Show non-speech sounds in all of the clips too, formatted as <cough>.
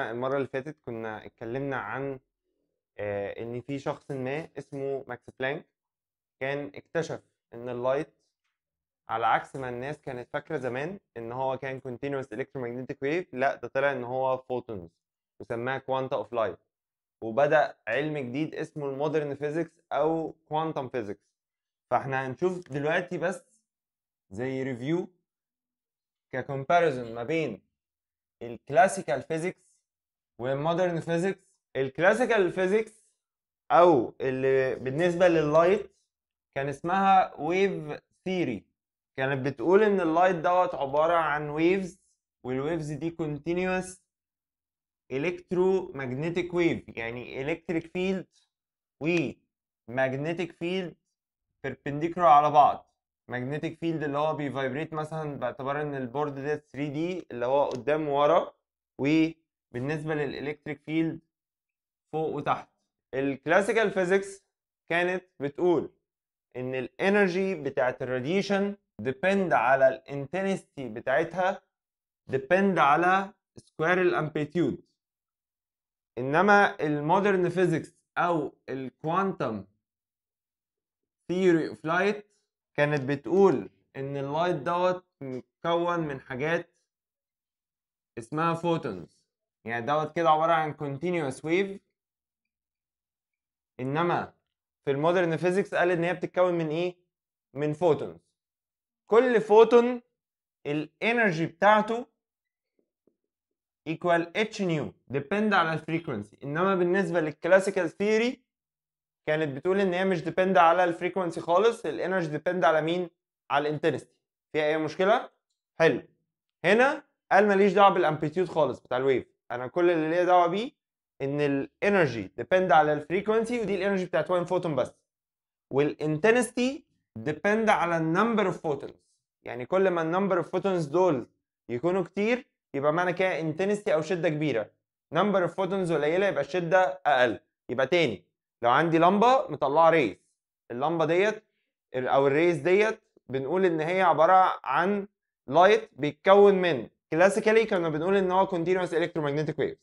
احنا المره اللي فاتت كنا اتكلمنا عن آه، ان في شخص ما اسمه ماكس بلانك كان اكتشف ان اللايت على عكس ما الناس كانت فاكره زمان ان هو كان كونتينوس electromagnetic ويف لا ده طلع ان هو فوتونز وسماها كوانتا اوف لايت وبدا علم جديد اسمه المودرن فيزيكس او كوانتم فيزيكس فاحنا هنشوف دلوقتي بس زي ريفيو ككومباريزون ما بين الكلاسيكال فيزيكس ومودرن فيزيكس الكلاسيكال فيزيكس او اللي بالنسبه لللايت كان اسمها ويف ثيري كانت بتقول ان اللايت دوت عباره عن ويفز والويفز دي كونتينوس الكترو ماجنتيك ويف يعني الكتريك فيلد و ماجنتيك فيلد بيربنديكولار على بعض ماجنتيك فيلد اللي هو بيفايبريت مثلا باعتبار ان البورد ده 3 دي اللي هو قدام ورا و بالنسبه للالكتريك فيلد فوق وتحت الكلاسيكال فيزيكس كانت بتقول ان الانرجي بتاعه الراديشن ديبند على الانتنستي بتاعتها ديبند على سكوير الامبليتيود انما المودرن فيزيكس او الكوانتم ثيوري اوف لايت كانت بتقول ان اللايت دوت مكون من حاجات اسمها فوتونز يعني دوت كده عباره عن continuous wave انما في المودرن فيزيكس قال ان هي بتتكون من ايه من فوتونز كل فوتون الانرجي بتاعته equal h نيو depend على الفريكونسي انما بالنسبه للكلاسيكال ثيوري كانت بتقول ان هي مش depend على الفريكونسي خالص الانرجي depend على مين على الانترستي فيها اي مشكله حلو هنا قال ماليش دعوه بالامبليتيود خالص بتاع الويف انا كل اللي ليا دعوه بيه ان الانرجي ديبند على الفريكونسي ودي الانرجي بتاعت وان فوتون بس والانتنستي ديبند على النمبر اوف فوتونز يعني كل ما النمبر اوف فوتونز دول يكونوا كتير يبقى معنى كده انتنستي او شده كبيره نمبر اوف فوتونز قليله يبقى الشده اقل يبقى تاني لو عندي لمبه مطلعه ريز اللمبه ديت او الريز ديت بنقول ان هي عباره عن لايت بيتكون من كلاسيكالي كنا بنقول ان هو كونتينوس الكترومagnetic ويفز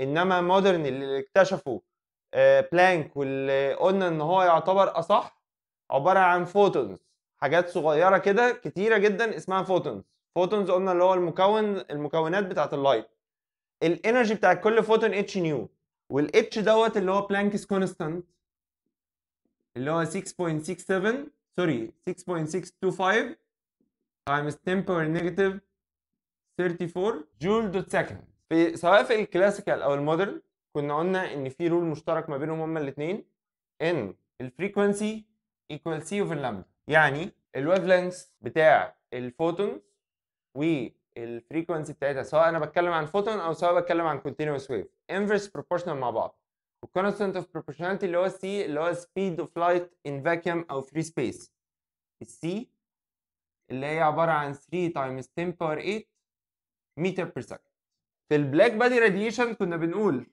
انما مودرن اللي اكتشفوا بلانك آه، واللي قلنا ان هو يعتبر اصح عباره عن فوتونز حاجات صغيره كده كتيره جدا اسمها فوتونز فوتونز قلنا اللي هو المكون المكونات بتاعه اللايت الانرجي بتاع كل فوتون اتش نيو والاتش دوت اللي هو بلانكس كونستانت اللي هو 6.67 سوري 6.625 تايمز 10 power negative 34 جول دوت سكند في سواء في الكلاسيكال او المودرن كنا قلنا ان في رول مشترك ما بينهم هما الاثنين ان الفريكونسي ايكوال سي اوفر لامدا يعني الويف لينث بتاع الفوتون والفريكونسي بتاعتها سواء انا بتكلم عن فوتون او سواء بتكلم عن كونتينوس ويف انفرس بروبورشنال مع بعض والكونستنت اوف بروبورشناليتي اللي هو السي اللي هو سبيد اوف لايت ان فاكيوم او فري سبيس السي اللي هي عباره عن 3 تايمز 10 باور 8 متر بير سكند في البلاك بادي راديشن كنا بنقول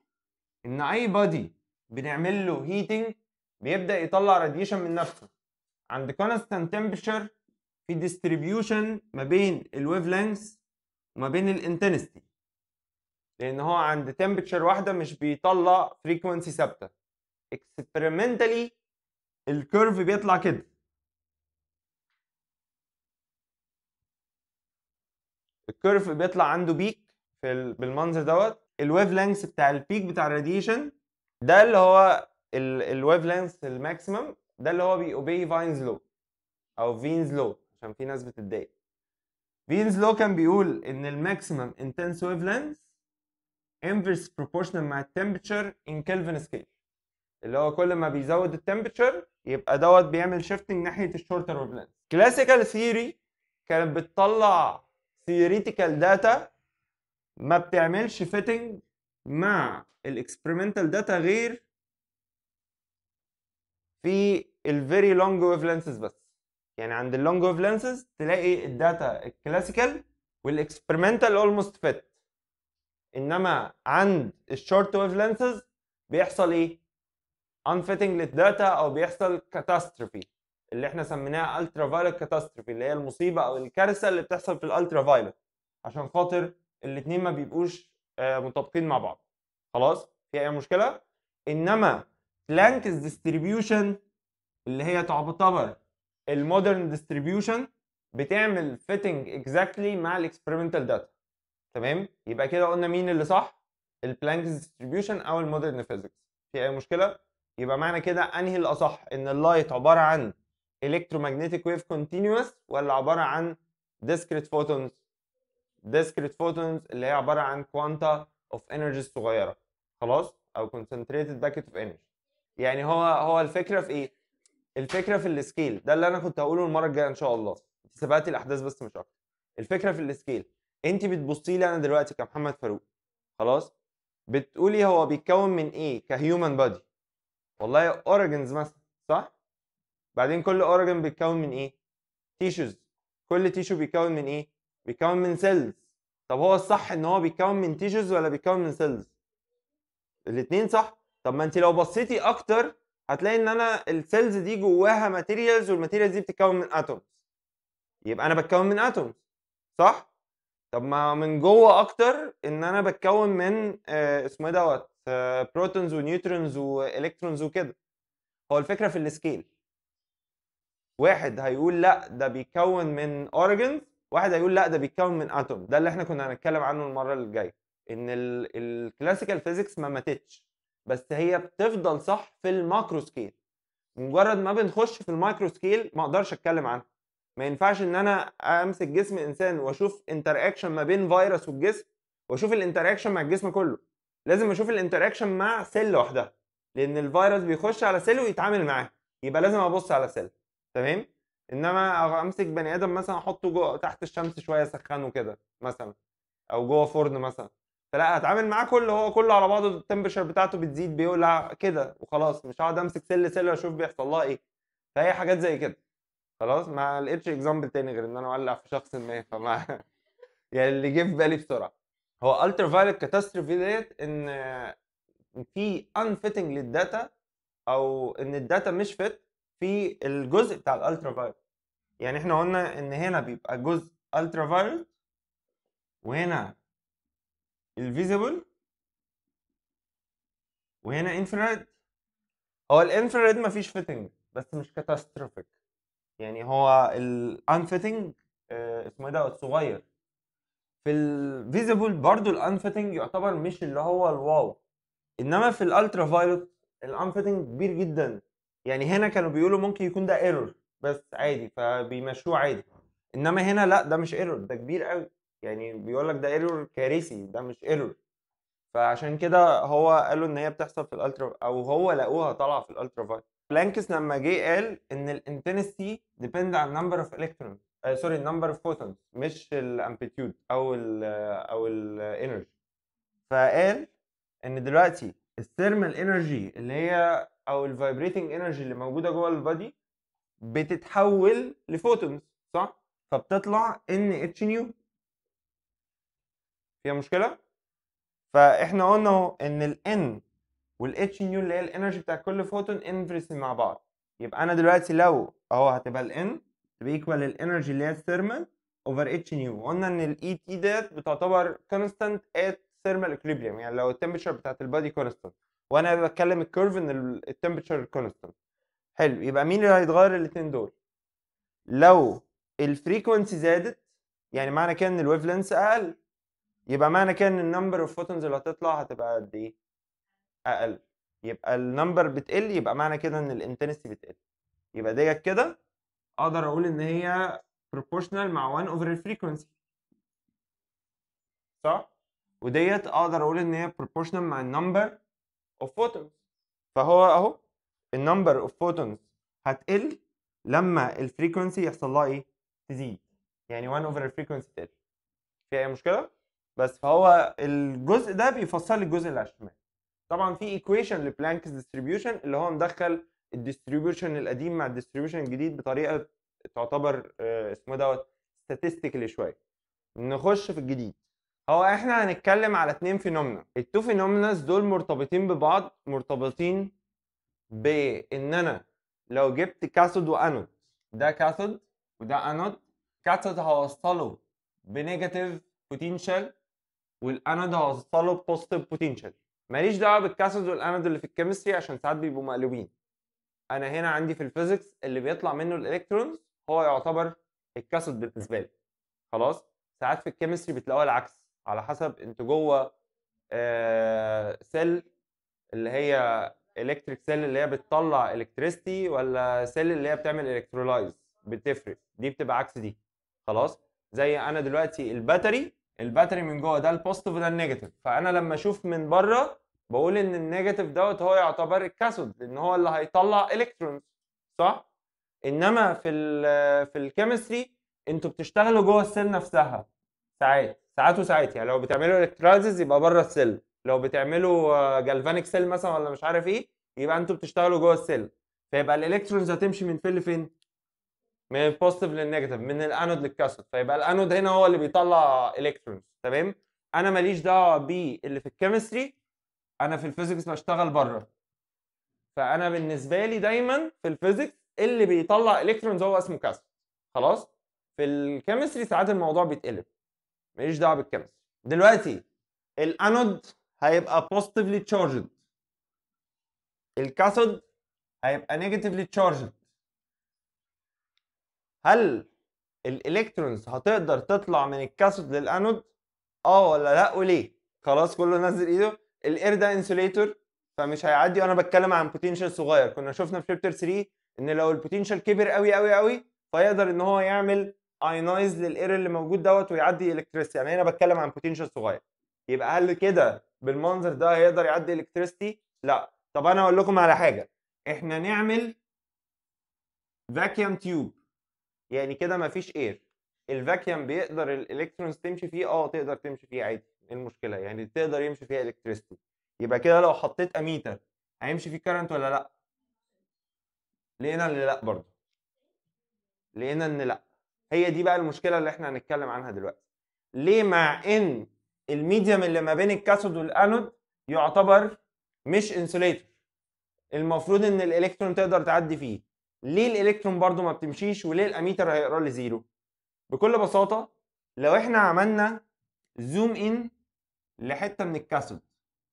ان اي بادي بنعمل له هيتنج بيبدا يطلع راديشن من نفسه عند كونستانت تمبرشر في ديستريبيوشن ما بين الويف لينث وما بين الانتنستي لان هو عند تمبرشر واحده مش بيطلع فريكوانسي ثابته اكسبيرمنتالي الكيرف بيطلع كده الكيرف بيطلع عنده بيك في بالمنظر دوت الويف لينث بتاع البيك بتاع الراديشن ده اللي هو الويف لينث الماكسيمم ده اللي هو بيوبي فاينز لو او فينز لو عشان في ناس بتتضايق فينز لو كان بيقول ان الماكسيمم انتنس ويف لينث انفرس بروبورشنال مع التمبتشر ان كلفن سكيل اللي هو كل ما بيزود التمبتشر يبقى دوت بيعمل شيفتنج ناحيه الشورتر ويف لينث كلاسيكال ثيوري كانت بتطلع theoretical data ما بتعملش fitting مع الاكسبيرمنتال داتا غير في الفيري لونج ويف لانسز بس يعني عند اللونج ويف لانسز تلاقي الداتا الكلاسيكال والاكسبيرمنتال اولموست فيت انما عند الشورت ويف لانسز بيحصل ايه unfitting للداتا او بيحصل catastrophe اللي احنا سميناها الترا فايلوت كاتاستروفي اللي هي المصيبه او الكارثه اللي بتحصل في الالترا فايلوت عشان خاطر الاثنين ما بيبقوش آه، متطابقين مع بعض خلاص في اي مشكله انما بلانكس ديستريبيوشن اللي هي تعتبر المودرن ديستريبيوشن بتعمل فيتنج اكزاكتلي مع الاكسبيرمنتال داتا تمام يبقى كده قلنا مين اللي صح البلانكس ديستريبيوشن او المودرن فيزيكس في اي مشكله يبقى معنى كده انهي الاصح ان اللايت عباره عن electromagnetic wave continuous ولا عباره عن discrete photons discrete photons اللي هي عباره عن quanta of energy صغيره خلاص او concentrated packet of energy يعني هو هو الفكره في ايه الفكره في السكيل ده اللي انا كنت هقوله المره الجايه ان شاء الله سبقت الاحداث بس مش اكتر الفكره في السكيل انت بتبصي لي انا دلوقتي كمحمد فاروق خلاص بتقولي هو بيتكون من ايه كهيومن بادي والله اوريجنز مثلا صح بعدين كل اورجن بيتكون من ايه تيشوز كل تيشو بيتكون من ايه بيتكون من سيلز طب هو الصح ان هو بيتكون من تيشوز ولا بيتكون من سيلز الاثنين صح طب ما انت لو بصيتي اكتر هتلاقي ان انا السيلز دي جواها ماتيريالز والماتيريالز دي بتتكون من اتومز يبقى انا بتكون من اتومز صح طب ما من جوه اكتر ان انا بتكون من آه اسمه ايه دوت آه بروتونز ونيوترونز والكترونز وكده هو الفكره في السكيل واحد هيقول لا ده بيتكون من اوريجنز واحد هيقول لا ده بيتكون من اتوم ده اللي احنا كنا هنتكلم عنه المره اللي جايه ان الكلاسيكال فيزيكس ما ماتتش بس هي بتفضل صح في الماكرو سكيل مجرد ما بنخش في المايكرو سكيل ما اقدرش اتكلم عنها ما ينفعش ان انا امسك جسم انسان واشوف انتر اكشن ما بين فيروس والجسم واشوف الانتر اكشن مع الجسم كله لازم اشوف الانتر اكشن مع سيل لوحدها لان الفيروس بيخش على سيل ويتعامل معاه يبقى لازم ابص على سيل تمام انما امسك بني ادم مثلا احطه جوه تحت الشمس شويه اسخنه كده مثلا او جوه فرن مثلا فلا هتعامل معاه كل هو كله على بعضه التمبرشر بتاعته بتزيد بيولع كده وخلاص مش هقعد امسك سل سل واشوف بيحصل لها ايه فهي حاجات زي كده خلاص ما لقيتش اكزامبل تاني غير ان انا اولع في شخص ما فما <laughs> يعني اللي جه في بالي بسرعه هو الترا فايلت كاتاستروفي ديت ان في انفيتنج للداتا او ان الداتا مش فيت في الجزء بتاع الالترا فايلت يعني احنا قلنا ان هنا بيبقى جزء الترا فايلت وهنا الفيزيبل وهنا انفراريد هو الانفراريد مفيش فيتنج بس مش كاتاستروفيك يعني هو الانفيتنج آه، اسمه ايه ده صغير في الفيزيبل برضو الانفيتنج يعتبر مش اللي هو الواو انما في الالترا فايلوت الانفيتنج كبير جدا يعني هنا كانوا بيقولوا ممكن يكون ده ايرور بس عادي فبيمشوه عادي آه. انما هنا لا ده مش ايرور ده كبير قوي يعني بيقول لك ده ايرور كارثي ده مش ايرور فعشان كده هو قالوا ان هي بتحصل في الالترا او هو لقوها طالعه في الالترا فايت بلانكس لما جه قال ان الانتنسيتي ديبند على النمبر اوف الكترون سوري النمبر اوف فوتونز مش الامبليتيود او الـ او الانرجي فقال ان دلوقتي الثيرمال انرجي اللي هي او الفايبريتنج انرجي اللي موجوده جوه البادي بتتحول لفوتونز صح فبتطلع ان اتش نيو فيها مشكله فاحنا قلنا اهو ان الان والاتش نيو اللي هي الانرجي بتاع كل فوتون انفرس مع بعض يبقى انا دلوقتي لو اهو هتبقى الان تبقى ايكوال الانرجي اللي هي الثيرمال اوفر اتش نيو قلنا ان الاي تي e ديت بتعتبر كونستانت ات ثيرمال اكليبريم يعني لو التمبريتشر بتاعت البادي كونستنت وانا بتكلم الكيرف ان التمبريتشر كونستنت حلو يبقى مين اللي هيتغير الاثنين دول لو الفريكونسي زادت يعني معنى كده ان الويف لينس اقل يبقى معنى كده ان النمبر اوف فوتونز اللي هتطلع هتبقى قد ايه اقل يبقى النمبر بتقل يبقى معنى كده ان الانتنسيتي بتقل يبقى ديت كده اقدر اقول ان هي بروبورشنال مع 1 over الفريكونسي صح وديت اقدر اقول ان هي proportional مع النمبر اوف photons فهو اهو النمبر اوف photons هتقل لما الفريكونسي يحصل لها ايه؟ تزيد يعني 1 اوفر الفريكونسي تقل في اي مشكله؟ بس فهو الجزء ده بيفصل لي الجزء اللي على الشمال طبعا في ايكويشن لبلانكس ديستريبيوشن اللي هو مدخل الديستريبيوشن القديم مع الديستريبيوشن الجديد بطريقه تعتبر آه، اسمه دوت ستاتستيكلي شويه نخش في الجديد هو احنا هنتكلم على اتنين فينومنا التو فينومناز دول مرتبطين ببعض مرتبطين بان انا لو جبت كاثود وانود ده كاثود وده انود كاثود هوصله بنيجاتيف بوتنشال والانود هوصله بوزيتيف بوتنشال ماليش دعوه بالكاثود والانود اللي في الكيمستري عشان ساعات بيبقوا مقلوبين انا هنا عندي في الفيزيكس اللي بيطلع منه الالكترونز هو يعتبر الكاثود بالنسبه لي خلاص ساعات في الكيمستري بتلاقوها العكس على حسب انت جوه سيل اللي هي الكتريك سيل اللي هي بتطلع الكتريستي ولا سيل اللي هي بتعمل الكترولايز بتفرق دي بتبقى عكس دي خلاص زي انا دلوقتي الباتري الباتري من جوه ده البوزيتيف وده النيجاتيف فانا لما اشوف من بره بقول ان النيجاتيف دوت هو يعتبر الكاثود لان هو اللي هيطلع الكترونز صح انما في ال في الكيمستري انتوا بتشتغلوا جوه السيل نفسها ساعات ساعات وساعات يعني لو بتعملوا الكترايزز يبقى بره السيل لو بتعملوا جالفانيك آه، سيل مثلا ولا مش عارف ايه يبقى انتوا بتشتغلوا جوه السيل فيبقى الالكترونز هتمشي من فين لفين من البوزيتيف للنيجاتيف من الانود للكاثود فيبقى الانود هنا هو اللي بيطلع الكترونز تمام انا ماليش دعوه باللي في الكيمستري انا في الفيزيكس بشتغل بره فانا بالنسبه لي دايما في الفيزيكس اللي بيطلع الكترونز هو اسمه كاثود خلاص في الكيمستري ساعات الموضوع بيتقلب ماليش دعوه بالكيمستري دلوقتي الانود هيبقى بوزيتيفلي تشارجد الكاثود هيبقى نيجاتيفلي تشارجد هل الالكترونز هتقدر تطلع من الكاثود للانود اه ولا لا وليه خلاص كله نزل ايده الاير ده انسوليتور فمش هيعدي وانا بتكلم عن بوتنشال صغير كنا شفنا في شابتر 3 ان لو البوتنشال كبر قوي قوي قوي فيقدر ان هو يعمل اينايز للاير اللي موجود دوت ويعدي الكتريستي يعني هنا بتكلم عن بوتنشال صغير يبقى هل كده بالمنظر ده هيقدر يعدي الكتريستي لا طب انا اقول لكم على حاجه احنا نعمل فاكيوم تيوب يعني كده مفيش اير الفاكيوم بيقدر الالكترونز تمشي فيه اه تقدر تمشي فيه عادي ايه المشكله يعني تقدر يمشي فيها الكتريستي يبقى كده لو حطيت اميتر هيمشي فيه كارنت ولا لا لقينا ان لا برضه لقينا ان لا هي دي بقى المشكله اللي احنا هنتكلم عنها دلوقتي ليه مع ان الميديم اللي ما بين الكاثود والانود يعتبر مش انسوليتر المفروض ان الالكترون تقدر تعدي فيه ليه الالكترون برضو ما بتمشيش وليه الاميتر هيقرا لي زيرو بكل بساطه لو احنا عملنا زوم ان لحته من الكاثود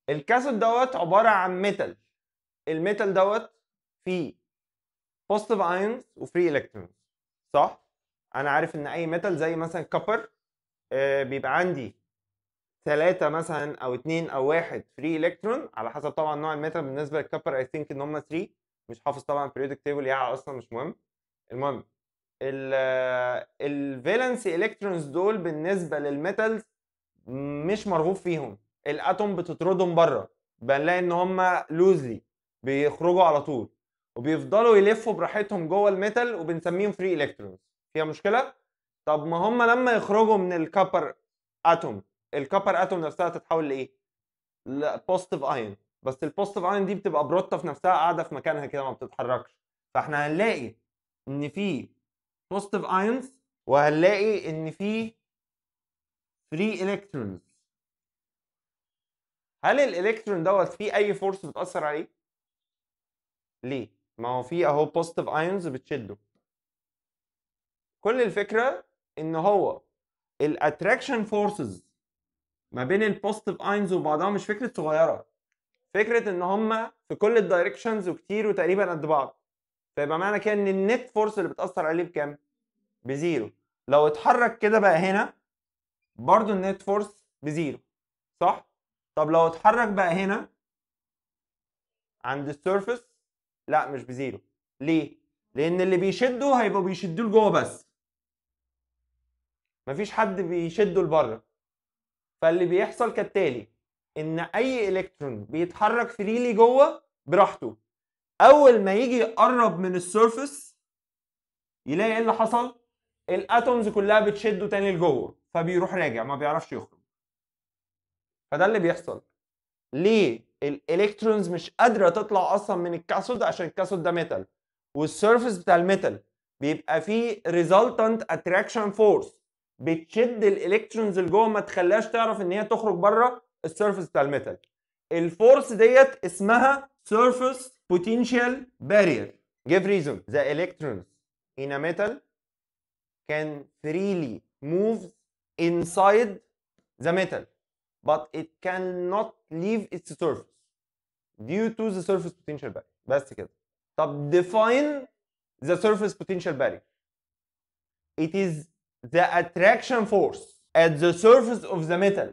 الكاثود دوت عباره عن ميتال الميتال دوت فيه بوزيتيف ايونز وفري الكترونز صح انا عارف ان اي ميتال زي مثلا كوبر آه، بيبقى عندي ثلاثة مثلا أو اتنين أو واحد فري إلكترون على حسب طبعا نوع الميتال بالنسبة للكوبر أي ثينك إن هما 3 مش حافظ طبعا بريودك تيبل يعني أصلا مش مهم المهم الفالنسي آه، إلكترونز دول بالنسبة للميتالز مش مرغوب فيهم الأتوم بتطردهم بره بنلاقي إن هما لوزلي بيخرجوا على طول وبيفضلوا يلفوا براحتهم جوه الميتال وبنسميهم فري إلكترونز فيها مشكله طب ما هم لما يخرجوا من الكبر اتوم الكبر اتوم نفسها تتحول لايه بوزيتيف ايون بس البوزيتيف ايون دي بتبقى بروتة في نفسها قاعده في مكانها كده ما بتتحركش فاحنا هنلاقي ان في بوزيتيف ايونز وهنلاقي ان في فري الكترونز هل الالكترون دوت فيه اي فورس بتاثر عليه ليه ما هو في اهو بوزيتيف ايونز بتشده كل الفكره ان هو الاتراكشن فورسز ما بين البوزيتيف اينز وبعضها مش فكره صغيره فكره ان هما في كل الدايركشنز وكتير وتقريبا قد بعض فيبقى معنى كده ان النت فورس اللي بتاثر عليه بكام بزيرو لو اتحرك كده بقى هنا برضو النت فورس بزيرو صح طب لو اتحرك بقى هنا عند السيرفس لا مش بزيرو ليه لان اللي بيشدوا هيبقوا بيشدوه لجوه بس مفيش حد بيشده لبره فاللي بيحصل كالتالي ان اي الكترون بيتحرك فريلي جوه براحته اول ما يجي يقرب من السيرفس يلاقي ايه اللي حصل الاتومز كلها بتشده تاني لجوه فبيروح راجع ما بيعرفش يخرج فده اللي بيحصل ليه الالكترونز مش قادره تطلع اصلا من الكاثود عشان الكاثود ده ميتال والسيرفس بتاع الميتال بيبقى فيه resultant اتراكشن فورس بتشد الالكترونز لجوه ما تخليهاش تعرف ان هي تخرج بره السيرفيس بتاع الميتال الفورس ديت اسمها surface potential barrier give reason the electrons in a metal can freely move inside the metal but it cannot leave its surface due to the surface potential barrier بس كده طب define the surface potential barrier it is the attraction force at the surface of the metal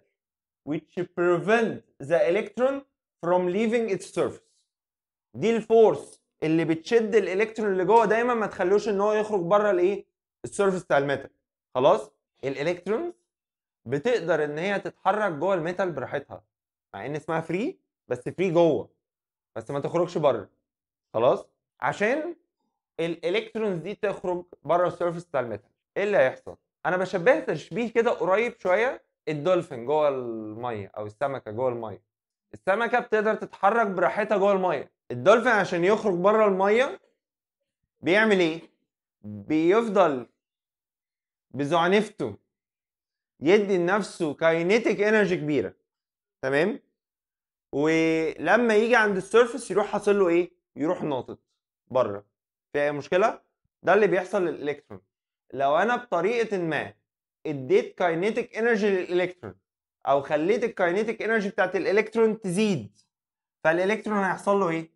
which prevent the electron from leaving its surface دي الفورس اللي بتشد الالكترون اللي جوه دايما ما تخلوش ان هو يخرج بره الايه السيرفيس بتاع الميتال خلاص الالكترون بتقدر ان هي تتحرك جوه الميتال براحتها مع ان اسمها فري بس فري جوه بس ما تخرجش بره خلاص عشان الالكترونز دي تخرج بره السيرفيس بتاع الميتال ايه اللي هيحصل انا بشبه تشبيه كده قريب شويه الدولفين جوه الميه او السمكه جوه الميه السمكه بتقدر تتحرك براحتها جوه الميه الدولفين عشان يخرج بره الميه بيعمل ايه بيفضل بزعنفته يدي لنفسه كاينيتيك انرجي كبيره تمام ولما يجي عند السيرفس يروح حاصل له ايه يروح ناطط بره في اي مشكله ده اللي بيحصل للالكترون لو انا بطريقه ما اديت كاينيتك انرجي للالكترون او خليت الكاينيتك انرجي بتاعت الالكترون تزيد فالالكترون هيحصل له ايه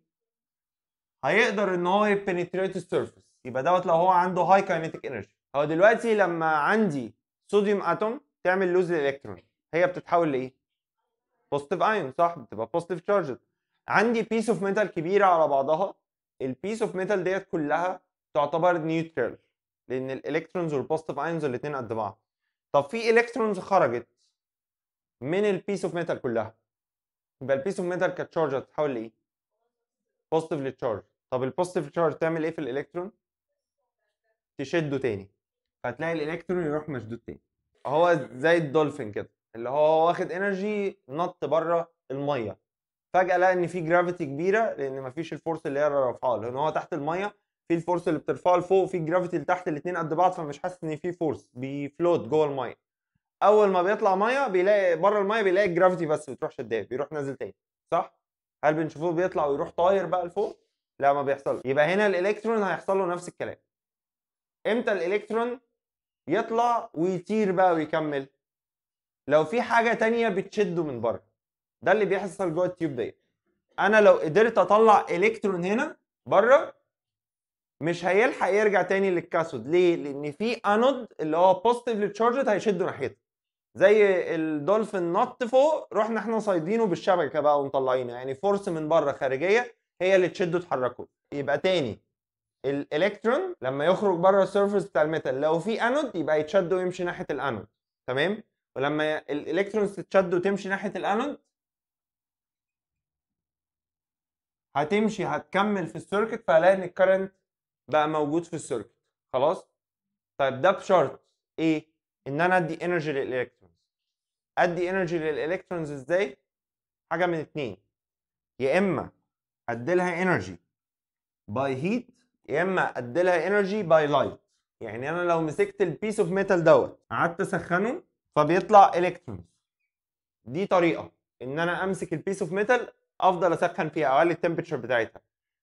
هيقدر ان هو يبنتريت السيرفس يبقى دوت لو هو عنده هاي كاينيتك انرجي هو دلوقتي لما عندي صوديوم اتوم تعمل لوز للالكترون هي بتتحول لايه بوزيتيف ايون صح بتبقى بوزيتيف تشارجد عندي بيس اوف ميتال كبيره على بعضها البيس اوف ميتال ديت كلها تعتبر نيوترال لان الالكترونز والبوزيتيف ايونز الاثنين قد بعض طب في الكترونز خرجت من البيس اوف ميتال كلها يبقى البيس اوف ميتال كتشارج هتتحول لايه بوزيتيف للتشارج طب البوزيتيف تشارج تعمل ايه في الالكترون تشده تاني فتلاقي الالكترون يروح مشدود تاني هو زي الدولفين كده اللي هو واخد انرجي نط بره الميه فجاه لقى ان في جرافيتي كبيره لان مفيش الفورس اللي هي رافعاه لان هو تحت الميه في الفورس اللي بترفعه لفوق في الجرافيتي اللي تحت الاثنين قد بعض فمش حاسس ان في فورس بيفلوت جوه الميه اول ما بيطلع ميه بيلاقي بره الميه بيلاقي الجرافيتي بس بتروح شداه بيروح نازل تاني صح هل بنشوفه بيطلع ويروح طاير بقى لفوق لا ما بيحصلش يبقى هنا الالكترون هيحصل له نفس الكلام امتى الالكترون يطلع ويطير بقى ويكمل لو في حاجه تانية بتشده من بره ده اللي بيحصل جوه التيوب ديت انا لو قدرت اطلع الكترون هنا بره مش هيلحق يرجع تاني للكاثود ليه؟ لان في انود اللي هو بوزيتيفلي تشارجد هيشده ناحيته زي الدولفين نط فوق رحنا احنا صايدينه بالشبكه بقى ومطلعينه يعني فورس من بره خارجيه هي اللي تشده تحركه يبقى تاني الالكترون لما يخرج بره السيرفس بتاع الميتال لو في انود يبقى يتشد ويمشي ناحيه الانود تمام ولما الالكترونز تتشد وتمشي ناحيه الانود هتمشي هتكمل في السيركت فهلاقي ان الكرنت بقى موجود في السيركت خلاص طيب ده بشرط ايه ان انا ادي انرجي للالكترونز ادي انرجي للالكترونز ازاي حاجه من اتنين يا اما ادي لها انرجي باي هيت يا اما ادي لها انرجي باي لايت يعني انا لو مسكت البيس اوف ميتال دوت قعدت اسخنه فبيطلع الكترونز دي طريقه ان انا امسك البيس اوف ميتال افضل اسخن فيها اعلي التمبريتشر بتاعتها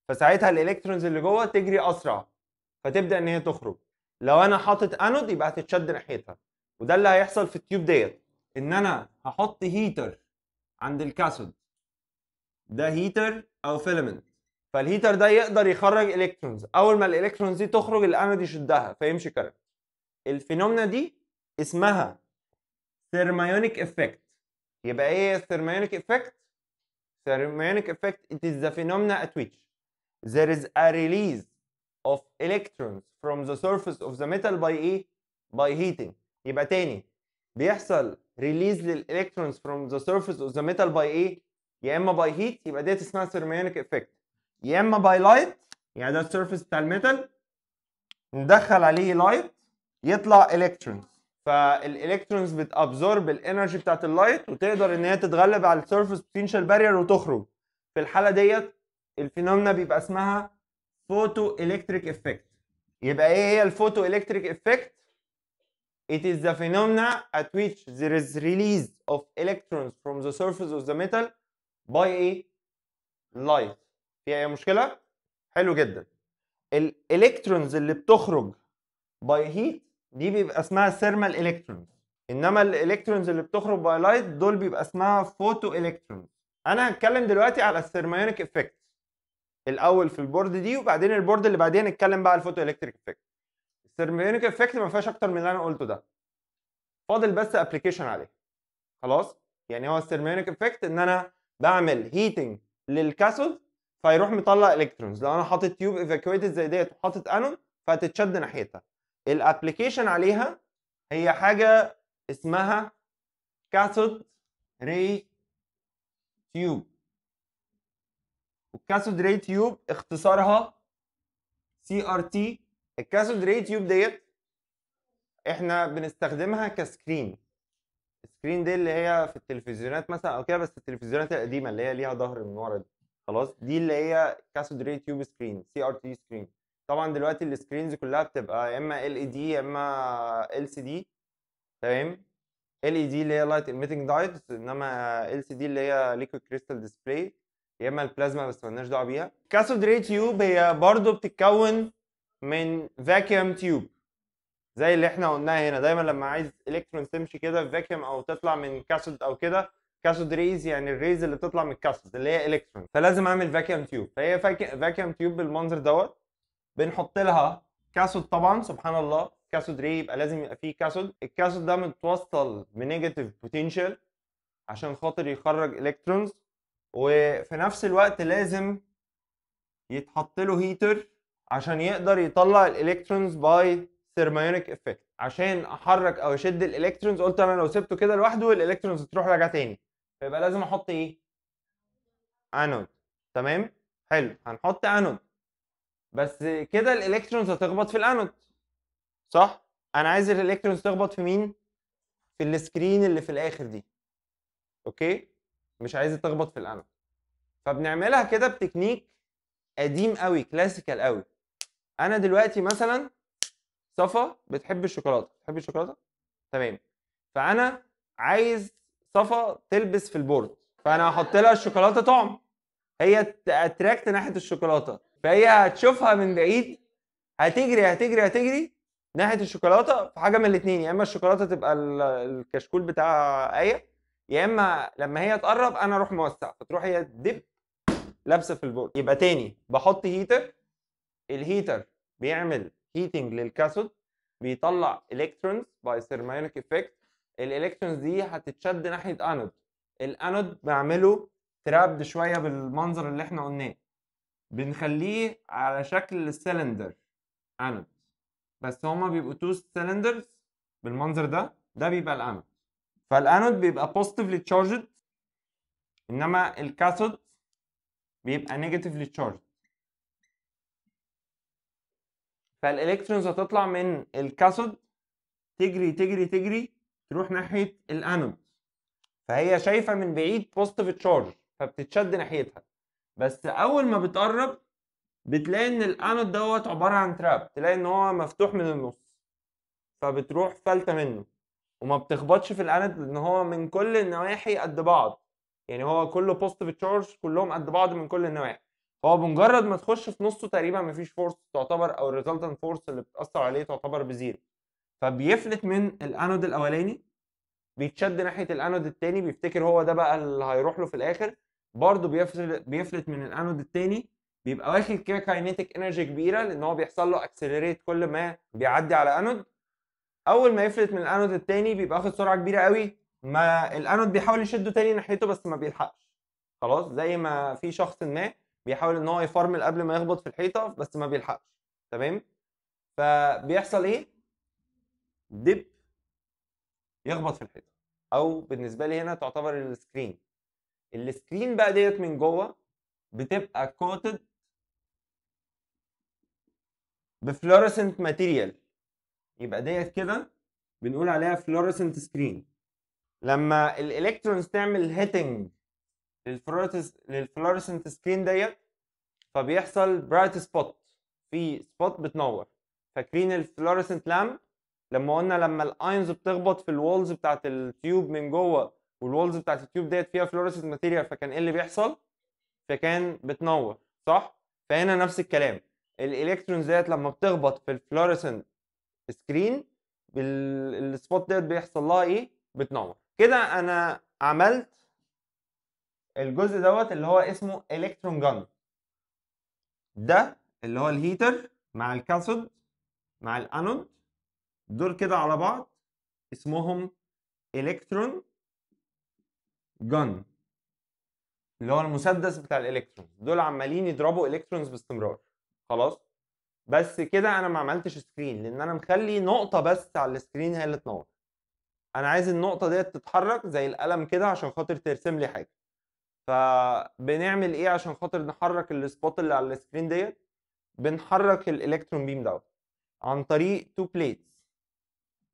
فساعتها الالكترونز اللي جوه تجري اسرع فتبدا ان هي تخرج لو انا حاطط انود يبقى هتتشد ناحيتها وده اللي هيحصل في التيوب ديت ان انا هحط هيتر عند الكاثود ده هيتر او فيلمنت فالهيتر ده يقدر يخرج الكترونز اول ما الالكترونز دي تخرج الانود يشدها فيمشي كرنت الفينومنا دي اسمها ثيرمايونيك افكت يبقى ايه الثيرمايونيك افكت ثيرمايونيك افكت ات از ذا فينومنا ات ويتش there is a release of electrons from the surface of the metal by ايه by heating يبقى تاني بيحصل ريليز للالكترونز from the surface of the metal by ايه يا اما by heat يبقى ديت اسمها thermionic effect يا اما by light يعني ده surface بتاع الميتال ندخل عليه light يطلع الكترونز فالالكترونز بتابزورب الانرجي بتاعت اللايت وتقدر ان هي تتغلب على surface potential بارير وتخرج في الحاله ديت الفينومنا بيبقى اسمها فوتو الكتريك افكت يبقى ايه هي الفوتو الكتريك افكت It is the phenomena at which there is release of electrons from the surface of the metal by a light. في أي مشكلة؟ حلو جدا. الالكترونز اللي بتخرج by heat دي بيبقى اسمها thermal electrons. إنما الالكترونز اللي بتخرج by light دول بيبقى اسمها photo electrons. أنا هتكلم دلوقتي على thermionic effect. الاول في البورد دي وبعدين البورد اللي بعديها نتكلم بقى على الفوتو الكتريك افكت الثيرميونيك افكت ما فيهاش اكتر من اللي انا قلته ده فاضل بس ابلكيشن عليه خلاص يعني هو الثيرميونيك افكت ان انا بعمل هيتنج للكاثود فيروح مطلع الكترونز لو انا حاطط تيوب ايفاكويتد زي ديت وحاطط انون فهتتشد ناحيتها الابلكيشن عليها هي حاجه اسمها كاثود ري تيوب والكاثود ري تيوب اختصارها سي ار تي الكاثود ري تيوب ديت احنا بنستخدمها كسكرين السكرين دي اللي هي في التلفزيونات مثلا او كده بس التلفزيونات القديمه اللي هي ليها ظهر من ورا دي خلاص دي اللي هي كاثود ري تيوب سكرين سي ار تي سكرين طبعا دلوقتي السكرينز كلها بتبقى يا اما ال اي دي يا اما ال سي دي تمام ال اي دي اللي هي لايت ايميتنج دايت انما ال سي دي اللي هي ليكويد كريستال ديسبلاي يا اما البلازما بس مالناش دعوه بيها ري تيوب هي برضه بتتكون من فاكيوم تيوب زي اللي احنا قلناها هنا دايما لما عايز الكترون تمشي كده في فاكيوم او تطلع من كاثود او كده كاثود ريز يعني الريز اللي بتطلع من الكاثود اللي هي الكترون فلازم اعمل فاكيوم تيوب فهي فاكيوم تيوب بالمنظر دوت بنحط لها كاثود طبعا سبحان الله كاثود ري يبقى لازم يبقى فيه كاثود الكاثود ده متوصل بنيجاتيف بوتنشال عشان خاطر يخرج الكترونز وفي نفس الوقت لازم يتحط له هيتر عشان يقدر يطلع الالكترونز باي ثيرمايونيك افكت عشان احرك او اشد الالكترونز قلت انا لو سبته كده لوحده الالكترونز تروح راجعه تاني فيبقى لازم احط ايه انود تمام حلو هنحط انود بس كده الالكترونز هتخبط في الانود صح انا عايز الالكترونز تخبط في مين في السكرين اللي في الاخر دي اوكي مش عايز تخبط في القلم فبنعملها كده بتكنيك قديم قوي كلاسيكال قوي انا دلوقتي مثلا صفا بتحب الشوكولاته بتحب الشوكولاته تمام فانا عايز صفا تلبس في البورد فانا هحط لها الشوكولاته طعم هي اتراكت ناحيه الشوكولاته فهي هتشوفها من بعيد هتجري هتجري هتجري ناحيه الشوكولاته في حاجه من الاثنين يا اما الشوكولاته تبقى الكشكول بتاع ايه يا اما لما هي تقرب انا اروح موسع فتروح هي دب لابسه في البول يبقى تاني بحط هيتر الهيتر بيعمل هيتنج للكاثود بيطلع الكترونز باي ثيرمايونيك افكت الالكترونز دي هتتشد ناحيه انود الانود بعمله ترابد شويه بالمنظر اللي احنا قلناه بنخليه على شكل سلندر انود بس هما بيبقوا تو سلندرز بالمنظر ده ده بيبقى الانود فالانود بيبقى بوزيتيفلي تشارجد انما الكاثود بيبقى نيجاتيفلي تشارجد فالالكترونز هتطلع من الكاثود تجري تجري تجري تروح ناحيه الانود فهي شايفه من بعيد بوزيتيف تشارج فبتتشد ناحيتها بس اول ما بتقرب بتلاقي ان الانود دوت عباره عن تراب تلاقي ان هو مفتوح من النص فبتروح فلته منه وما بتخبطش في الاند لان هو من كل النواحي قد بعض يعني هو كله بوزيتيف تشارج كلهم قد بعض من كل النواحي هو بمجرد ما تخش في نصه تقريبا مفيش فورس تعتبر او الريزلتنت فورس اللي بتاثر عليه تعتبر بزيرو فبيفلت من الانود الاولاني بيتشد ناحيه الانود الثاني بيفتكر هو ده بقى اللي هيروح له في الاخر برضه بيفلت بيفلت من الانود الثاني بيبقى واخد كده كاينيتيك انرجي كبيره لان هو بيحصل له اكسلريت كل ما بيعدي على انود اول ما يفلت من الانود التاني بيبقى واخد سرعه كبيره قوي ما الانود بيحاول يشده تاني ناحيته بس ما بيلحقش خلاص زي ما في شخص ما بيحاول ان هو يفرمل قبل ما يخبط في الحيطه بس ما بيلحقش تمام فبيحصل ايه دب يخبط في الحيطه او بالنسبه لي هنا تعتبر السكرين السكرين بقى ديت من جوه بتبقى كوتد بفلورسنت ماتيريال يبقى ديت كده بنقول عليها فلوريسنت سكرين لما الالكترونز تعمل هيتنج للفلوريسنت سكرين ديت فبيحصل برايت سبوت في سبوت بتنور فاكرين الفلوريسنت لام لما قلنا لما الاينز بتخبط في الوولز بتاعت التيوب من جوه والوولز بتاعت التيوب ديت فيها فلوريسنت ماتيريال فكان ايه اللي بيحصل فكان بتنور صح فهنا نفس الكلام الالكترونز ديت لما بتخبط في الفلوريسنت سكرين السبوت ديت بيحصل لها ايه بتنور كده انا عملت الجزء دوت اللي هو اسمه الكترون جن ده اللي هو الهيتر مع الكاثود مع الانود دول كده على بعض اسمهم الكترون جن اللي هو المسدس بتاع الالكترون دول عمالين يضربوا الكترونز باستمرار خلاص بس كده انا ما عملتش سكرين لان انا مخلي نقطه بس على السكرين هي اللي تنور انا عايز النقطه ديت تتحرك زي القلم كده عشان خاطر ترسم لي حاجه فبنعمل ايه عشان خاطر نحرك السبوت اللي على السكرين ديت بنحرك الالكترون بيم دوت عن طريق تو بليتس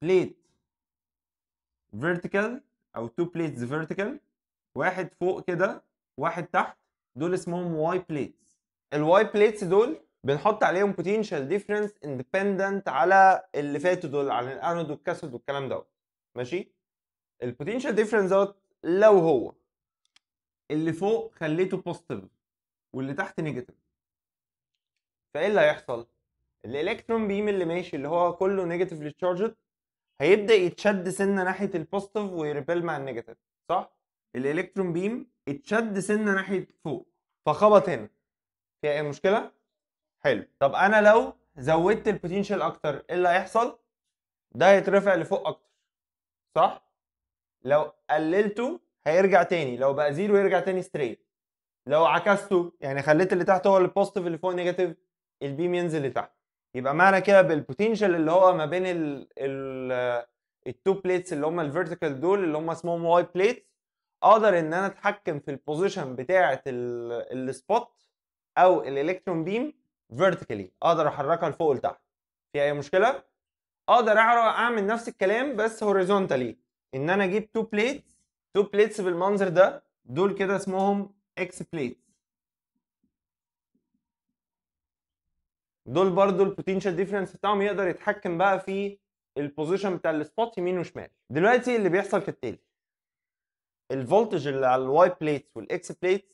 بليت فيرتيكال او تو بليتس فيرتيكال واحد فوق كده واحد تحت دول اسمهم واي بليتس الواي بليتس دول بنحط عليهم potential difference independent على اللي فاتوا دول على الانود والكاثود والكلام دوت ماشي البوتنشال ديفرنس دوت لو هو اللي فوق خليته بوزيتيف واللي تحت نيجاتيف فايه اللي هيحصل الالكترون بيم اللي ماشي اللي هو كله نيجاتيفلي تشارجد هيبدا يتشد سنه ناحيه البوزيتيف ويريبل مع النيجاتيف صح الالكترون بيم اتشد سنه ناحيه فوق فخبط هنا فيها اي مشكله حلو طب انا لو زودت البوتنشال اكتر ايه اللي هيحصل ده هيترفع لفوق اكتر صح لو قللته هيرجع تاني لو بقى زيرو يرجع تاني ستريت لو عكسته يعني خليت اللي تحت هو البوزيتيف اللي فوق نيجاتيف البيم ينزل لتحت يبقى معنى كده بالبوتنشال اللي هو ما بين ال التو بليتس اللي هم الفيرتيكال دول اللي هم اسمهم واي بليت اقدر ان انا اتحكم في البوزيشن بتاعه السبوت او الالكترون بيم فيرتيكالي اقدر احركها لفوق لتحت في اي مشكله اقدر اعمل نفس الكلام بس هوريزونتالي ان انا اجيب تو بليتس تو بليتس بالمنظر ده دول كده اسمهم اكس بليتس دول برضو البوتنشال ديفرنس بتاعهم يقدر يتحكم بقى في البوزيشن بتاع السبوت يمين وشمال دلوقتي اللي بيحصل كالتالي الفولتج اللي على الواي بليتس والاكس بليتس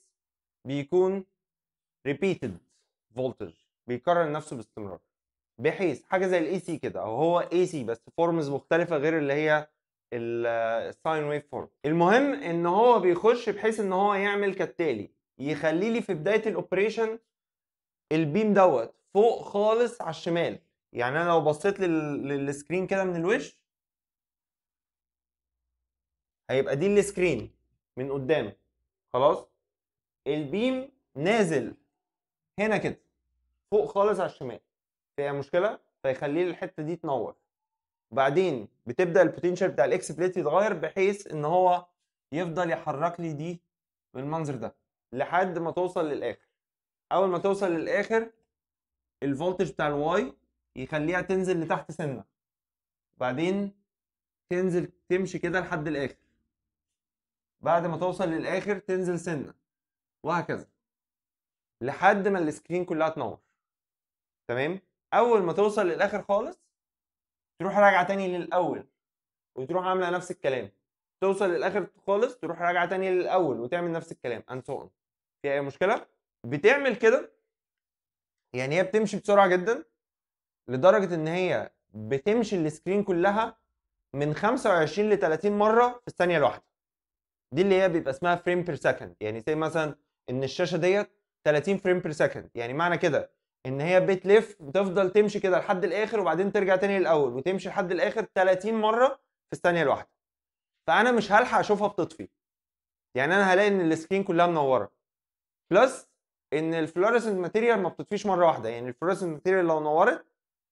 بيكون ريبيتد فولتج بيكرر نفسه باستمرار بحيث حاجه زي الاي سي كده او هو اي سي بس فورمز مختلفه غير اللي هي الساين ويف فورم المهم ان هو بيخش بحيث ان هو يعمل كالتالي يخلي لي في بدايه الاوبريشن البيم دوت فوق خالص على الشمال يعني انا لو بصيت للسكرين كده من الوش هيبقى دي السكرين من قدام خلاص البيم نازل هنا كده فوق خالص على الشمال فيها مشكله فيخليه الحته دي تنور بعدين بتبدا البوتنشال بتاع الاكس بليت يتغير بحيث ان هو يفضل يحرك لي دي بالمنظر ده لحد ما توصل للاخر اول ما توصل للاخر الفولتج بتاع الواي يخليها تنزل لتحت سنه بعدين تنزل تمشي كده لحد الاخر بعد ما توصل للاخر تنزل سنه وهكذا لحد ما السكرين كلها تنور تمام اول ما توصل للاخر خالص تروح راجعه تاني للاول وتروح عامله نفس الكلام توصل للاخر خالص تروح راجعه تاني للاول وتعمل نفس الكلام اند سو so في اي مشكله بتعمل كده يعني هي بتمشي بسرعه جدا لدرجه ان هي بتمشي السكرين كلها من 25 ل 30 مره في الثانيه الواحده دي اللي هي بيبقى اسمها فريم بير سكند يعني زي مثلا ان الشاشه ديت 30 فريم بير سكند يعني معنى كده ان هي بتلف بتفضل تمشي كده لحد الاخر وبعدين ترجع تاني للاول وتمشي لحد الاخر 30 مره في الثانيه الواحده فانا مش هلحق اشوفها بتطفي يعني انا هلاقي ان السكرين كلها منوره بلس ان الفلوريسنت ماتيريال ما بتطفيش مره واحده يعني الفلوريسنت ماتيريال لو نورت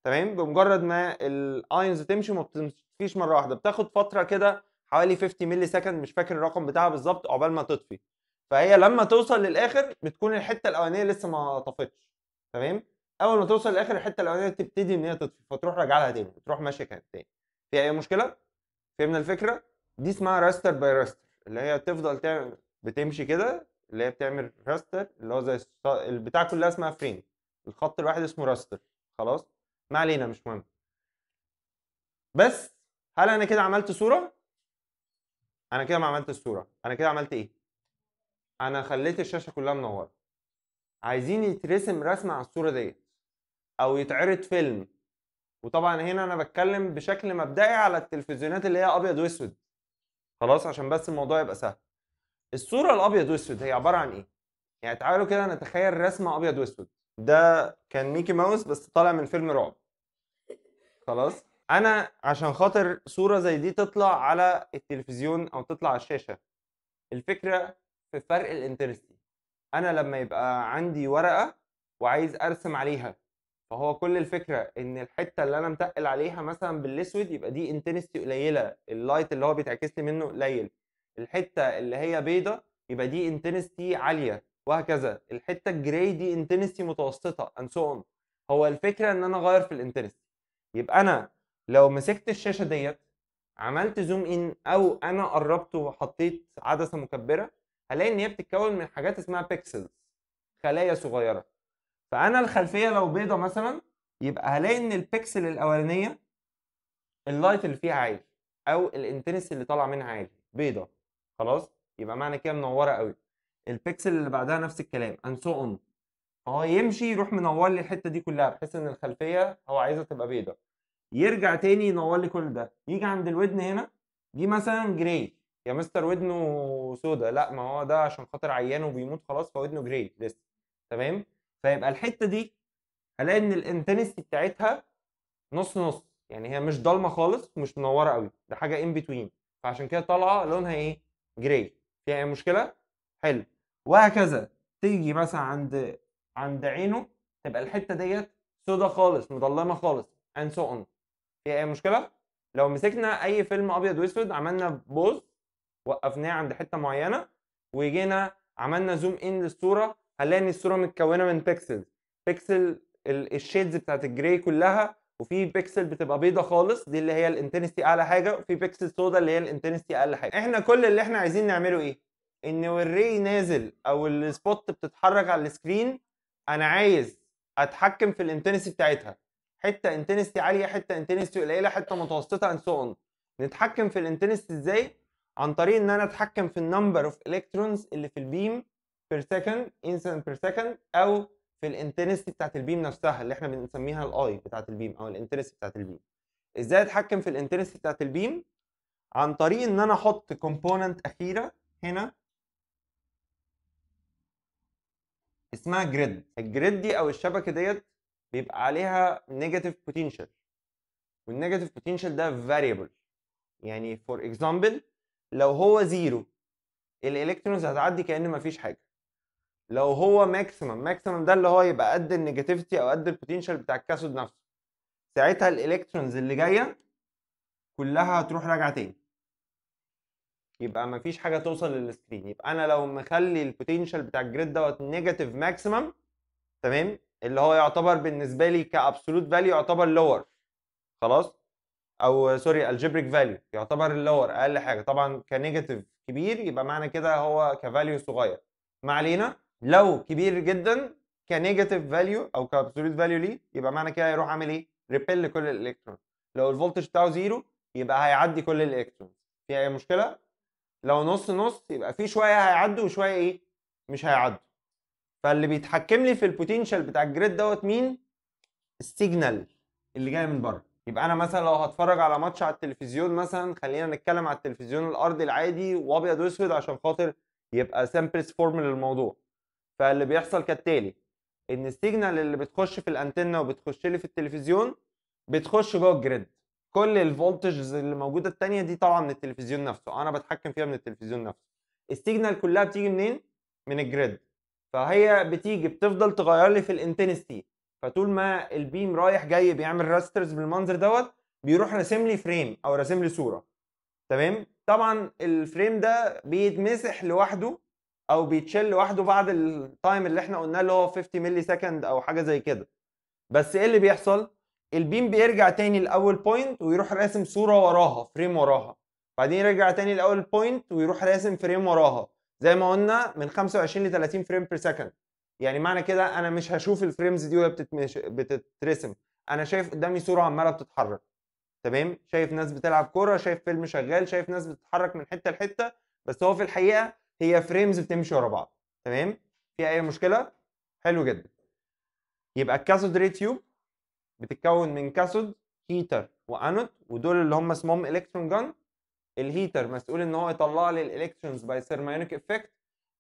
تمام بمجرد ما الايونز تمشي ما بتطفيش مره واحده بتاخد فتره كده حوالي 50 مللي سكند مش فاكر الرقم بتاعها بالظبط عقبال ما تطفي فهي لما توصل للاخر بتكون الحته الاولانيه لسه ما طفتش تمام اول ما توصل لاخر الحته الاولانيه تبتدي ان هي تطفي فتروح راجع لها تاني تروح ماشيه كانت تاني في اي مشكله فهمنا الفكره دي اسمها راستر باي راستر اللي هي تفضل تعمل بتمشي كده اللي هي بتعمل راستر اللي هو زي البتاع كلها اسمها فريم الخط الواحد اسمه راستر خلاص ما علينا مش مهم بس هل انا كده عملت صوره انا كده ما عملت الصوره انا كده عملت ايه انا خليت الشاشه كلها منوره عايزين يترسم رسمه على الصوره ديت او يتعرض فيلم وطبعا هنا انا بتكلم بشكل مبدئي على التلفزيونات اللي هي ابيض واسود خلاص عشان بس الموضوع يبقى سهل الصوره الابيض واسود هي عباره عن ايه يعني تعالوا كده نتخيل رسمه ابيض واسود ده كان ميكي ماوس بس طالع من فيلم رعب خلاص انا عشان خاطر صوره زي دي تطلع على التلفزيون او تطلع على الشاشه الفكره في فرق الانترستي انا لما يبقى عندي ورقه وعايز ارسم عليها فهو كل الفكره ان الحته اللي انا متقل عليها مثلا بالاسود يبقى دي انتنستي قليله اللايت اللي هو بيتعكس لي منه قليل الحته اللي هي بيضه يبقى دي انتنستي عاليه وهكذا الحته الجراي دي انتنستي متوسطه اند سو هو الفكره ان انا اغير في الانتنستي يبقى انا لو مسكت الشاشه ديت عملت زوم ان او انا قربت وحطيت عدسه مكبره هلاقي ان هي بتتكون من حاجات اسمها بيكسلز خلايا صغيره فانا الخلفيه لو بيضه مثلا يبقى هلاقي ان البيكسل الاولانيه اللايت اللي فيها عالي او الانتنس اللي طالع منها عالي بيضه خلاص يبقى معنى كده منوره قوي البيكسل اللي بعدها نفس الكلام انسون سو اون يمشي يروح منور لي الحته دي كلها بحيث ان الخلفيه هو عايزها تبقى بيضه يرجع تاني ينور لي كل ده يجي عند الودن هنا دي مثلا جراي يا مستر ودنه سودا لا ما هو ده عشان خاطر عيان وبيموت خلاص فودنه جراي لسه تمام فيبقى الحته دي هلاقي ان الانتنسي بتاعتها نص نص يعني هي مش ضلمه خالص ومش منوره قوي ده حاجه ان بتوين فعشان كده طالعه لونها ايه جراي فيها اي مشكله حلو وهكذا تيجي مثلا عند عند عينه تبقى الحته ديت سودا خالص مضلمه خالص اند سو اون فيها اي مشكله لو مسكنا اي فيلم ابيض واسود عملنا بوز وقفناه عند حته معينه وجينا عملنا زوم ان للصوره هنلاقي ان الصوره متكونه من بيكسلز بيكسل الشيدز بتاعت الجراي كلها وفي بيكسل بتبقى بيضه خالص دي اللي هي الانتنستي اعلى حاجه وفي بيكسل سودا اللي هي الانتنستي اقل حاجه احنا كل اللي احنا عايزين نعمله ايه ان والري نازل او السبوت بتتحرك على السكرين انا عايز اتحكم في الانتنستي بتاعتها حته انتنستي عاليه حته انتنستي قليله حته متوسطه اند سو اون نتحكم في الانتنستي ازاي عن طريق ان انا اتحكم في النمبر اوف الكترونز اللي في البيم بير سكند انسنت بير سكند او في الانتنسيتي بتاعت البيم نفسها اللي احنا بنسميها الاي بتاعت البيم او الانتنسيتي بتاعت البيم ازاي اتحكم في الانتنسيتي بتاعت البيم عن طريق ان انا احط كومبوننت اخيره هنا اسمها جريد الجريد دي او الشبكه ديت بيبقى عليها نيجاتيف بوتنشال والنيجاتيف بوتنشال ده فاريبل يعني فور اكزامبل لو هو زيرو الالكترونز هتعدي كأن مفيش حاجة لو هو ماكسيمم ماكسيمم ده اللي هو يبقى قد النيجاتيفيتي او قد البوتنشال بتاع الكاثود نفسه ساعتها الالكترونز اللي جايه كلها هتروح راجعه تاني يبقى مفيش حاجه توصل للسكرين يبقى انا لو مخلي البوتنشال بتاع الجريد دوت نيجاتيف ماكسيمم تمام اللي هو يعتبر بالنسبه لي كابسولوت فاليو يعتبر لور خلاص او سوري الجبريك فاليو يعتبر اللور اقل حاجه طبعا كنيجاتيف كبير يبقى معنى كده هو كفاليو صغير ما علينا لو كبير جدا كنيجاتيف فاليو او كابسوليت فاليو ليه يبقى معنى كده هيروح عامل ايه ريبل كل الالكترون لو الفولتج بتاعه زيرو يبقى هيعدي كل الالكترون في اي مشكله لو نص نص يبقى في شويه هيعدوا وشويه ايه مش هيعدوا فاللي بيتحكم لي في البوتنشال بتاع الجريد دوت مين السيجنال اللي جاي من بره يبقى انا مثلا لو هتفرج على ماتش على التلفزيون مثلا خلينا نتكلم على التلفزيون الارضي العادي وابيض واسود عشان خاطر يبقى سامبلز فورم للموضوع فاللي بيحصل كالتالي ان السيجنال اللي بتخش في الانتنه وبتخش لي في التلفزيون بتخش جوه الجريد كل الفولتجز اللي موجوده الثانيه دي طالعه من التلفزيون نفسه انا بتحكم فيها من التلفزيون نفسه السيجنال كلها بتيجي منين من الجريد فهي بتيجي بتفضل تغير لي في الانتنستي فطول ما البيم رايح جاي بيعمل راسترز بالمنظر دوت بيروح راسم لي فريم او راسم لي صوره تمام طبعا الفريم ده بيتمسح لوحده او بيتشل لوحده بعد التايم اللي احنا قلناه اللي هو 50 ملي سكند او حاجه زي كده بس ايه اللي بيحصل البيم بيرجع تاني لاول بوينت ويروح راسم صوره وراها فريم وراها بعدين يرجع تاني لاول بوينت ويروح راسم فريم وراها زي ما قلنا من 25 ل 30 فريم بير سكند يعني معنى كده انا مش هشوف الفريمز دي وهي بتتمش... بتترسم انا شايف قدامي صوره عماله بتتحرك تمام شايف ناس بتلعب كوره شايف فيلم شغال شايف ناس بتتحرك من حته لحته بس هو في الحقيقه هي فريمز بتمشي ورا بعض تمام في اي مشكله حلو جدا يبقى الكاثود ري بتتكون من كاثود هيتر وانود ودول اللي هم اسمهم الكترون جان الهيتر مسؤول ان هو يطلع لي الالكترونز باي ثيرمايونيك افكت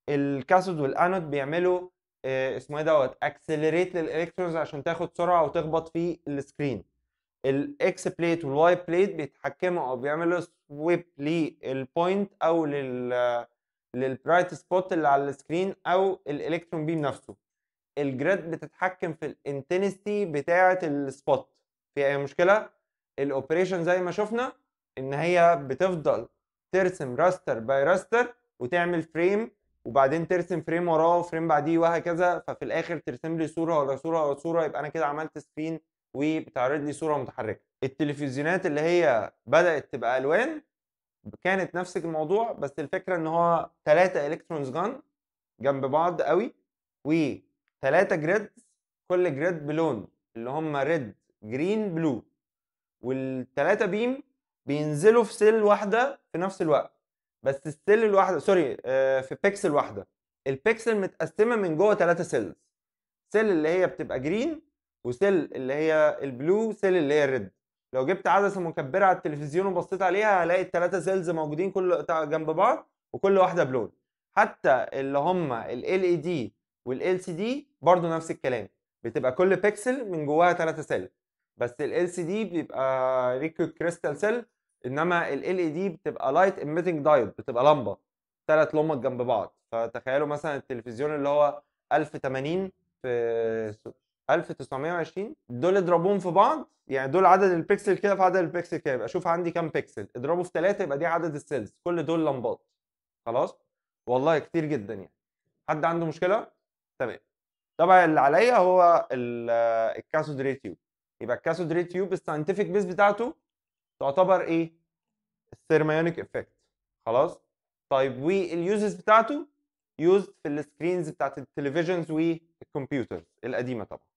الكاثود والانود بيعملوا آه، اسمه ايه دوت اكسلريت للالكترونز عشان تاخد سرعه وتخبط في السكرين الاكس بليت والواي بليت بيتحكموا او بيعملوا سويب للبوينت او لل للبرايت سبوت اللي على السكرين او الالكترون بيم نفسه الجريد بتتحكم في الانتنستي بتاعه السبوت في اي مشكله الاوبريشن زي ما شفنا ان هي بتفضل ترسم راستر باي راستر وتعمل فريم وبعدين ترسم فريم وراه وفريم بعديه وهكذا ففي الاخر ترسم لي صوره ولا صوره ولا صوره يبقى انا كده عملت سكرين وبتعرض لي صوره متحركه التلفزيونات اللي هي بدات تبقى الوان كانت نفس الموضوع بس الفكره ان هو ثلاثه الكترونز جان جنب بعض قوي وثلاثه جريد كل جريد بلون اللي هم ريد جرين بلو والثلاثه بيم بينزلوا في سيل واحده في نفس الوقت بس السيل الواحده سوري آه، في بيكسل واحده البيكسل متقسمه من جوه ثلاثه سيلز سيل اللي هي بتبقى جرين وسيل اللي هي البلو وسيل اللي هي الريد لو جبت عدسه مكبره على التلفزيون وبصيت عليها هلاقي الثلاثه سيلز موجودين كل جنب بعض وكل واحده بلون حتى اللي هم ال اي دي e والال سي دي برضه نفس الكلام بتبقى كل بيكسل من جواها ثلاثه سيل بس ال سي دي بيبقى ريكو كريستال سيل انما ال LED دي بتبقى لايت ايميتنج دايود بتبقى لمبه ثلاث لمبات جنب بعض فتخيلوا مثلا التلفزيون اللي هو 1080 في 1920 دول اضربوهم في بعض يعني دول عدد البكسل كده في عدد البكسل كده يبقى شوف عندي كام بكسل اضربه في ثلاثه يبقى دي عدد السيلز كل دول لمبات خلاص والله كتير جدا يعني حد عنده مشكله تمام طبعا اللي عليا هو الكاثود ري تيوب يبقى الكاثود ري تيوب الساينتفك بيس بتاعته تعتبر ايه الثيرميونيك افكت خلاص طيب واليوزز بتاعته يوزد في السكرينز بتاعت التلفزيونز والكمبيوترز القديمه طبعا